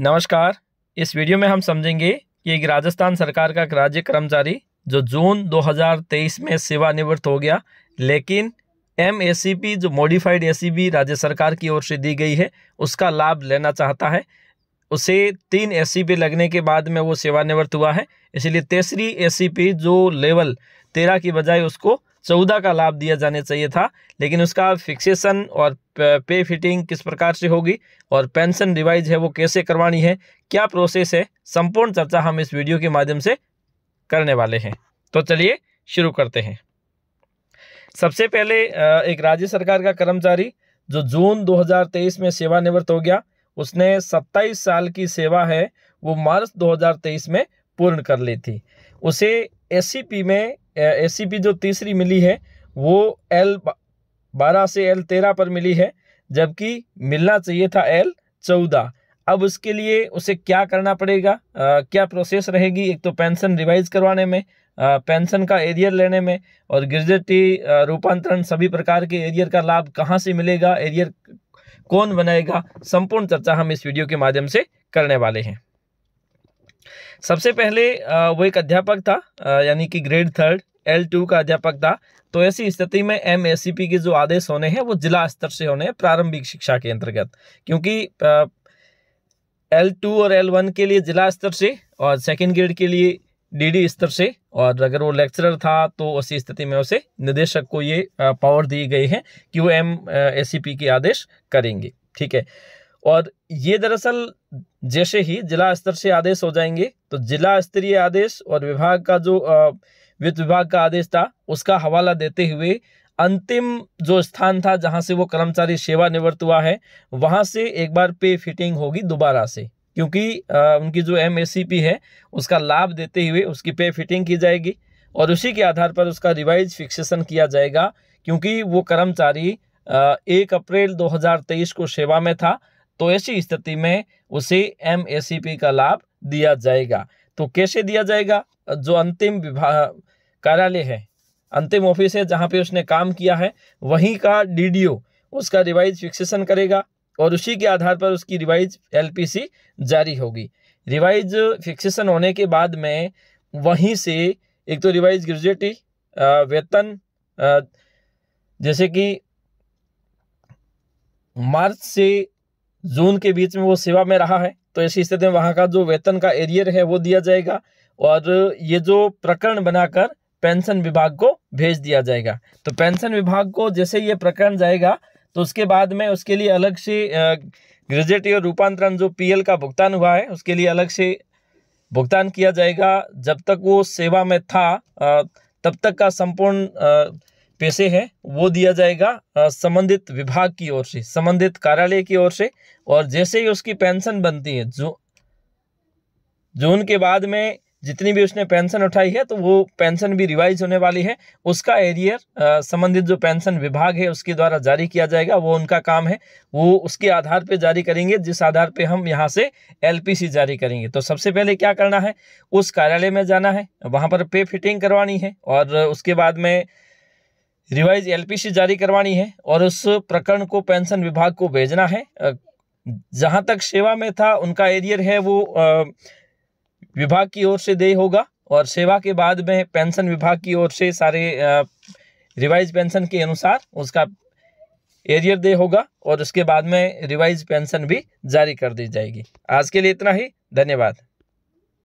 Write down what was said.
नमस्कार इस वीडियो में हम समझेंगे कि एक राजस्थान सरकार का एक राज्य कर्मचारी जो जून 2023 में सेवानिवृत्त हो गया लेकिन एम जो मॉडिफाइड ए राज्य सरकार की ओर से दी गई है उसका लाभ लेना चाहता है उसे तीन ए लगने के बाद में वो सेवानिवृत्त हुआ है इसलिए तीसरी ए जो लेवल तेरह की बजाय उसको चौदह का लाभ दिया जाने चाहिए था लेकिन उसका फिक्सेशन और पे फिटिंग किस प्रकार से होगी और पेंशन रिवाइज है वो कैसे करवानी है क्या प्रोसेस है संपूर्ण चर्चा हम इस वीडियो के माध्यम से करने वाले हैं तो चलिए शुरू करते हैं सबसे पहले एक राज्य सरकार का कर्मचारी जो जून 2023 में सेवानिवृत्त हो गया उसने 27 साल की सेवा है वो मार्च 2023 में पूर्ण कर ली थी उसे एस में एस जो तीसरी मिली है वो एल बारह से एल तेरह पर मिली है जबकि मिलना चाहिए था एल चौदह अब उसके लिए उसे क्या करना पड़ेगा आ, क्या प्रोसेस रहेगी एक तो पेंशन रिवाइज करवाने में आ, पेंशन का एरियर लेने में और गिरजटी रूपांतरण सभी प्रकार के एरियर का लाभ कहाँ से मिलेगा एरियर कौन बनाएगा संपूर्ण चर्चा हम इस वीडियो के माध्यम से करने वाले हैं सबसे पहले वो एक अध्यापक था यानी कि ग्रेड थर्ड एल टू का अध्यापक था तो ऐसी स्थिति में एम के जो आदेश होने हैं वो जिला स्तर से होने हैं प्रारंभिक शिक्षा के अंतर्गत क्योंकि एल टू और एल वन के लिए जिला स्तर से और सेकेंड ग्रेड के लिए डीडी स्तर से और अगर वो लेक्चरर था तो उसी स्थिति में उसे निदेशक को ये पावर दी गई है कि वो एम ए के आदेश करेंगे ठीक है और ये दरअसल जैसे ही जिला स्तर से आदेश हो जाएंगे तो जिला स्तरीय आदेश और विभाग का जो वित्त विभाग का आदेश था उसका हवाला देते हुए अंतिम जो स्थान था जहां से वो कर्मचारी सेवा निवृत्त हुआ है वहां से एक बार पे फिटिंग होगी दोबारा से क्योंकि आ, उनकी जो एम है उसका लाभ देते हुए उसकी पे फिटिंग की जाएगी और उसी के आधार पर उसका रिवाइज फिक्सेशन किया जाएगा क्योंकि वो कर्मचारी एक अप्रैल 2023 को सेवा में था तो ऐसी स्थिति में उसे एम का लाभ दिया जाएगा तो कैसे दिया जाएगा जो अंतिम विभाग कार्यालय है अंतिम ऑफिस है जहाँ पे उसने काम किया है वहीं का डीडीओ उसका रिवाइज फिक्सेशन करेगा और उसी के आधार पर उसकी रिवाइज एलपीसी जारी होगी रिवाइज फिक्सेशन होने के बाद में वहीं से एक तो रिवाइज ग्रेजुएटी वेतन जैसे कि मार्च से जून के बीच में वो सेवा में रहा है तो ऐसी स्थिति में वहाँ का जो वेतन का एरियर है वो दिया जाएगा और ये जो प्रकरण बनाकर पेंशन विभाग को भेज दिया जाएगा तो पेंशन विभाग को जैसे ये प्रकरण जाएगा तो उसके बाद में उसके लिए अलग से ग्रेजुएटी और रूपांतरण जो पीएल का भुगतान हुआ है उसके लिए अलग से भुगतान किया जाएगा जब तक वो सेवा में था तब तक का संपूर्ण पैसे हैं वो दिया जाएगा संबंधित विभाग की ओर से संबंधित कार्यालय की ओर से और जैसे ही उसकी पेंशन बनती है जो जून के बाद में जितनी भी उसने पेंशन उठाई है तो वो पेंशन भी रिवाइज होने वाली है उसका एरियर संबंधित जो पेंशन विभाग है उसके द्वारा जारी किया जाएगा वो उनका काम है वो उसके आधार पे जारी करेंगे जिस आधार पे हम यहाँ से एलपीसी जारी करेंगे तो सबसे पहले क्या करना है उस कार्यालय में जाना है वहाँ पर पे फिटिंग करवानी है और उसके बाद में रिवाइज एलपीसी जारी करवानी है और उस प्रकरण को पेंशन विभाग को भेजना है जहां तक सेवा में था उनका एरियर है वो विभाग की ओर से दे होगा और सेवा के बाद में पेंशन विभाग की ओर से सारे रिवाइज पेंशन के अनुसार उसका एरियर दे होगा और उसके बाद में रिवाइज पेंशन भी जारी कर दी जाएगी आज के लिए इतना ही धन्यवाद